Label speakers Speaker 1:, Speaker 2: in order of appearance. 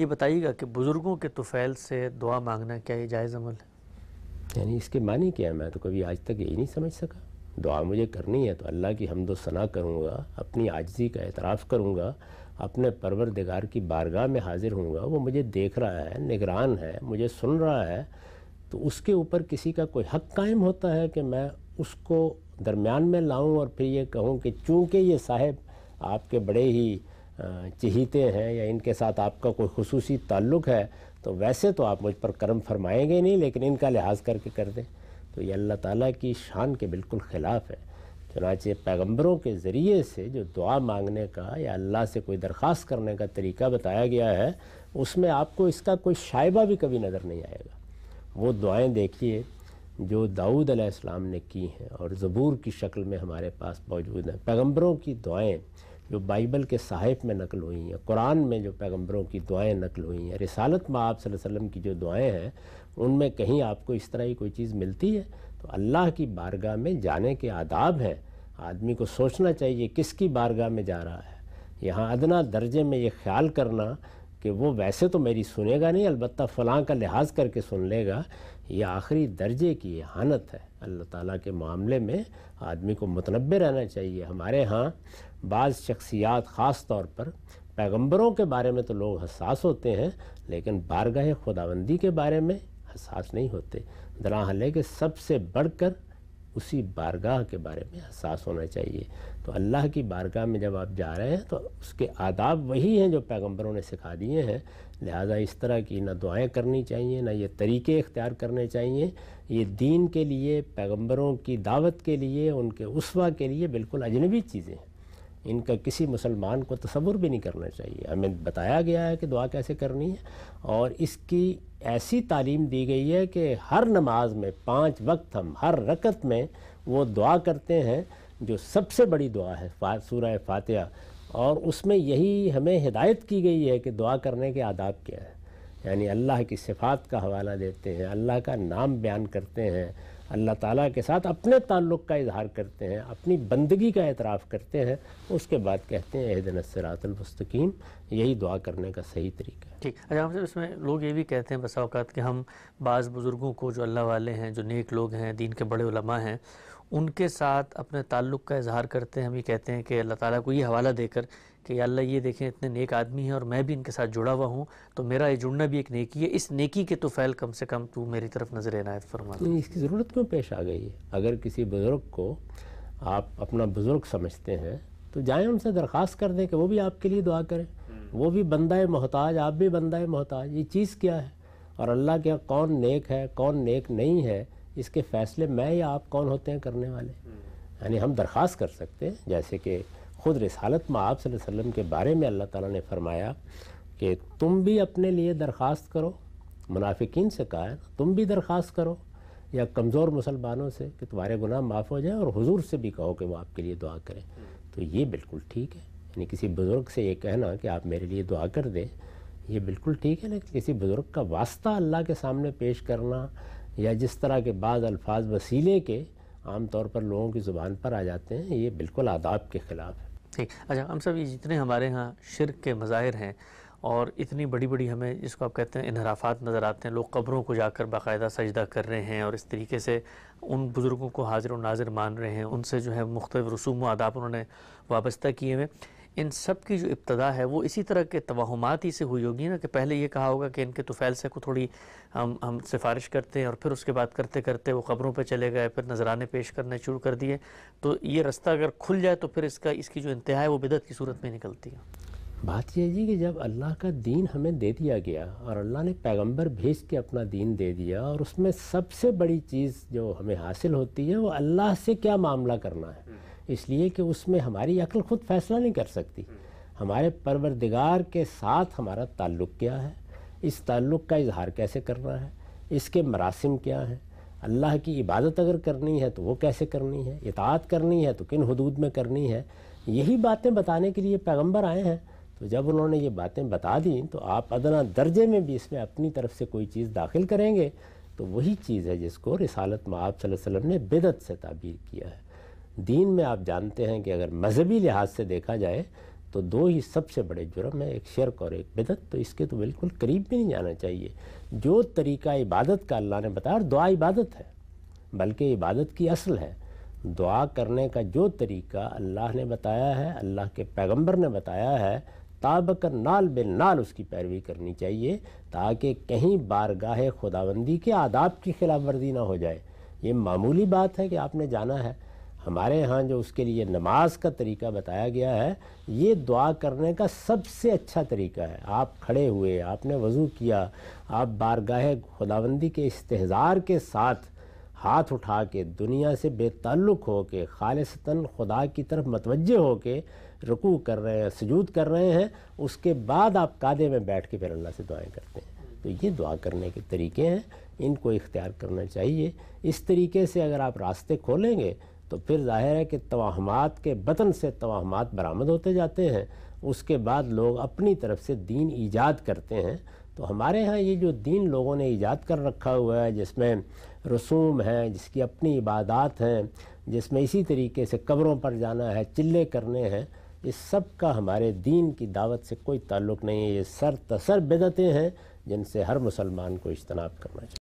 Speaker 1: ये बताइएगा कि बुज़ुर्गों के तुफ़ैल से दुआ मांगना क्या ये जायज़ अमल है
Speaker 2: यानी इसके मानी क्या है मैं तो कभी आज तक यही नहीं समझ सका दुआ मुझे करनी है तो अल्लाह की हमदो सना करूँगा अपनी आजजी का एतराफ़ करूँगा अपने परवरदिगार की बारगाह में हाज़िर हूँगा वो मुझे देख रहा है निगरान है मुझे सुन रहा है तो उसके ऊपर किसी का कोई हक कायम होता है कि मैं उसको दरमियान में लाऊं और फिर ये कहूं कि चूँकि ये साहब आपके बड़े ही चहीते हैं या इनके साथ आपका कोई खसूस ताल्लुक़ है तो वैसे तो आप मुझ पर कर्म फरमाएंगे नहीं लेकिन इनका लिहाज करके कर दें तो ये अल्लाह ताला की शान के बिल्कुल ख़िलाफ़ है चनाचे पैगम्बरों के ज़रिए से जो दुआ मांगने का या अल्लाह से कोई दरख्वास्त करने का तरीका बताया गया है उसमें आपको इसका कोई शाइबा भी कभी नज़र नहीं आएगा वो दुआएँ देखिए जो दाऊद अलैहिस्सलाम ने की हैं और ज़बूर की शक्ल में हमारे पास मौजूद हैं पैगम्बरों की दुआएँ जो बाइबल के सहाइफ में नकल हुई हैं कुरान में जो पैगम्बरों की दुआएं नकल हुई हैं रिसालत में आप वसल्लम की जो दुआएं हैं उनमें कहीं आपको इस तरह की कोई चीज़ मिलती है तो अल्लाह की बारगाह में जाने के आदाब हैं आदमी को सोचना चाहिए किसकी बारगाह में जा रहा है यहाँ अदना दर्जे में ये ख्याल करना कि वो वैसे तो मेरी सुनेगा नहीं अलबत् फ़लाँ का लिहाज करके सुन लेगा ये आखिरी दर्जे की हानत है अल्लाह ताला के मामले में आदमी को मतनब रहना चाहिए हमारे यहाँ बाज़ शख्सियात ख़ास तौर पर पैगम्बरों के बारे में तो लोग हसास होते हैं लेकिन बारगाह खुदाबंदी के बारे में हसास नहीं होते दराहले के सबसे बढ़ कर उसी बारगाह के बारे में एहसास होना चाहिए तो अल्लाह की बारगाह में जब आप जा रहे हैं तो उसके आदाब वही हैं जो पैगंबरों ने सिखा दिए हैं लिहाजा इस तरह की ना दुआएं करनी चाहिए ना ये तरीके इख्तियार करने चाहिए ये दीन के लिए पैगंबरों की दावत के लिए उनके उसवा के लिए बिल्कुल अजनबी चीज़ें हैं इनका किसी मुसलमान को तस्वुर भी नहीं करना चाहिए हमें बताया गया है कि दुआ कैसे करनी है और इसकी ऐसी तालीम दी गई है कि हर नमाज में पांच वक्त हम हर रकत में वो दुआ करते हैं जो सबसे बड़ी दुआ है फा, सूरह फातिहा और उसमें यही हमें हिदायत की गई है कि दुआ करने के आदाब क्या है यानी अल्लाह की सिफात का हवाला देते हैं अल्लाह का नाम बयान करते हैं अल्लाह ताला के साथ अपने ताल्लुक़ का इजहार करते हैं अपनी बंदगी का एतराफ़ करते हैं
Speaker 1: उसके बाद कहते हैं अहदन सरातलमस्तकीम यही दुआ करने का सही तरीका है ठीक अच्छा साहब इसमें लोग ये भी कहते हैं बस अवकात कि हम बाज़ बुज़ुर्गों को जो अल्लाह वाले हैं जो नेक लोग हैं दीन के बड़े हैं उनके साथ अपने ताल्लुक़ का इजहार करते हैं हम ये कहते हैं कि अल्लाह ताला को ये हवाला देकर कि अल्लाह ये देखें इतने नेक आदमी हैं और मैं भी इनके साथ जुड़ा हुआ हूँ तो मेरा ये जुड़ना भी एक नेकी है इस नेकी के तो फैल कम से कम तू मेरी तरफ नजर इनायत फरमा नहीं तो इसकी
Speaker 2: ज़रूरत क्यों पेश आ गई है अगर किसी बुज़ुर्ग को आप अपना बुज़ुर्ग समझते हैं तो जाएँ उनसे दरख्वास्त कर दें कि वो भी आपके लिए दुआ करें हम्म। वो भी बंदा मोहताज आप भी बंदा मोहताज ये चीज़ क्या है और अल्लाह के कौन नेक है कौन नेक नहीं है इसके फ़ैसले मैं या आप कौन होते हैं करने वाले यानी हम दरख्वास्त कर सकते हैं जैसे कि ख़ुद रसालत में आप वसल्लम के बारे में अल्लाह ताला ने फरमाया कि तुम भी अपने लिए दरख्वास्त करो मुनाफिकीन से कहा है तुम भी दरख्वास्त करो या कमज़ोर मुसलमानों से कि तुम्हारे गुनाह माफ़ हो जाए और हुजूर से भी कहो कि वो आपके लिए दुआ करें तो ये बिल्कुल ठीक है यानी किसी बुज़ुर्ग से ये कहना कि आप मेरे लिए दुआ कर दें ये बिल्कुल ठीक है लेकिन किसी बुज़ुर्ग का वास्ता अल्लाह के सामने पेश करना या जिस तरह के बाद अल्फाज वसीले के आम तौर पर लोगों की ज़ुबान पर आ जाते हैं ये बिल्कुल आदाब के ख़िलाफ़
Speaker 1: है ठीक अच्छा हम सब ये जितने हमारे यहाँ शिरक के मज़ाहिर हैं और इतनी बड़ी बड़ी हमें जिसको आप कहते हैं इनहराफात नज़र आते हैं लोग कब्रों को जाकर बाकायदा सजदा कर रहे हैं और इस तरीके से उन बुज़ुर्गों को हाजिर व नाजिर मान रहे हैं उनसे जो है मुख्तु रसूम व आदाब उन्होंने वाबस्ता किए हुए इन सब की जो इब्तदा है वो इसी तरह के तोहमात ही से हुई होगी ना कि पहले ये कहा होगा कि इनके तुफैल से को थोड़ी हम हम सिफारिश करते हैं और फिर उसके बाद करते करते वो ख़बरों पर चले गए फिर नजराने पेश करने शुरू कर दिए तो ये रास्ता अगर खुल जाए तो फिर इसका इसकी जो इंतहा है वो बिदत की सूरत में निकलती है
Speaker 2: बात यह है कि जब अल्लाह का दीन हमें दे दिया गया और अल्लाह ने पैगंबर भेज के अपना दीन दे दिया और उसमें सबसे बड़ी चीज़ जो हमें हासिल होती है वो अल्लाह से क्या मामला करना है इसलिए कि उसमें हमारी अकल खुद फैसला नहीं कर सकती हमारे परवरदिगार के साथ हमारा ताल्लुक़ क्या है इस ताल्लुक़ का इजहार कैसे करना है इसके मरासम क्या हैं अल्लाह की इबादत अगर करनी है तो वो कैसे करनी है इतात करनी है तो किन हदूद में करनी है यही बातें बताने के लिए पैगम्बर आए हैं तो जब उन्होंने ये बातें बता दी तो आप अदना दर्जे में भी इसमें अपनी तरफ से कोई चीज़ दाखिल करेंगे तो वही चीज़ है जिसको रिसालत में आप वसल्लम ने बिदत से ताबीर किया है दीन में आप जानते हैं कि अगर मजहबी लिहाज से देखा जाए तो दो ही सबसे बड़े जुर्म है एक शर्क और एक बिदत तो इसके तो बिल्कुल करीब भी नहीं जाना चाहिए जो तरीका इबादत का अल्लाह ने बताया और दुआ इबादत है बल्कि इबादत की असल है दुआ करने का जो तरीका अल्लाह ने बताया है अल्लाह के पैगंबर ने बताया है कर नाल बे नाल उसकी पैरवी करनी चाहिए ताकि कहीं बारगाह खुदाबंदी के आदाब की खिलाफ वर्जी ना हो जाए ये मामूली बात है कि आपने जाना है हमारे यहाँ जो उसके लिए नमाज का तरीका बताया गया है ये दुआ करने का सबसे अच्छा तरीका है आप खड़े हुए आपने वज़ू किया आप बारगाह खुदाबंदी के इस्तेजार के साथ हाथ उठा के दुनिया से बेतल्लुक हो के खालसता खुदा की तरफ मतवजह हो के रुकू कर रहे हैं सजूद कर रहे हैं उसके बाद आप कादे में बैठ के फिर अल्लाह से दुआएं करते हैं तो ये दुआ करने के तरीके हैं इनको इख्तियार करना चाहिए इस तरीके से अगर आप रास्ते खोलेंगे तो फिर जाहिर है कि तोहमात के बतन से तोहमात बरामद होते जाते हैं उसके बाद लोग अपनी तरफ से दीन ईजाद करते हैं तो हमारे यहाँ ये जो दीन लोगों ने ईजाद कर रखा हुआ है जिसमें रसूम हैं जिसकी अपनी इबादत हैं जिसमें इसी तरीके से कब्रों पर जाना है चिल्ले करने हैं इस सब का हमारे दीन की दावत से कोई ताल्लुक़ नहीं है ये सर तसर बेदतें हैं जिनसे हर मुसलमान को इजतनाब करना चाहिए